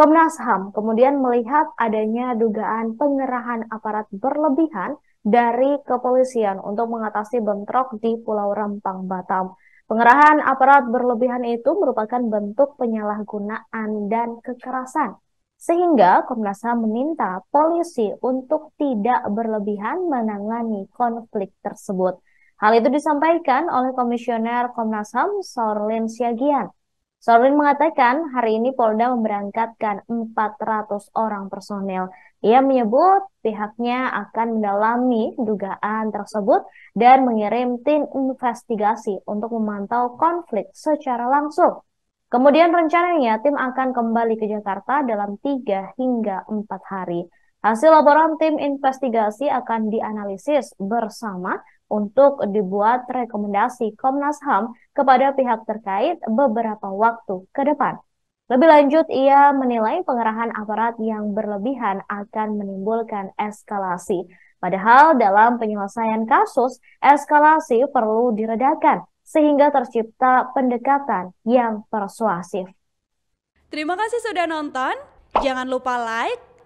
Komnas HAM kemudian melihat adanya dugaan pengerahan aparat berlebihan dari kepolisian untuk mengatasi bentrok di Pulau Rempang, Batam. Pengerahan aparat berlebihan itu merupakan bentuk penyalahgunaan dan kekerasan. Sehingga Komnas HAM meminta polisi untuk tidak berlebihan menangani konflik tersebut. Hal itu disampaikan oleh Komisioner Komnas HAM Sorlin Siagian Sarwin mengatakan hari ini Polda memberangkatkan 400 orang personel. Ia menyebut pihaknya akan mendalami dugaan tersebut dan mengirim tim investigasi untuk memantau konflik secara langsung. Kemudian rencananya tim akan kembali ke Jakarta dalam 3 hingga 4 hari. Hasil laporan tim investigasi akan dianalisis bersama untuk dibuat rekomendasi Komnas HAM kepada pihak terkait beberapa waktu ke depan. Lebih lanjut, ia menilai pengerahan aparat yang berlebihan akan menimbulkan eskalasi. Padahal dalam penyelesaian kasus, eskalasi perlu diredakan sehingga tercipta pendekatan yang persuasif. Terima kasih sudah nonton. Jangan lupa like,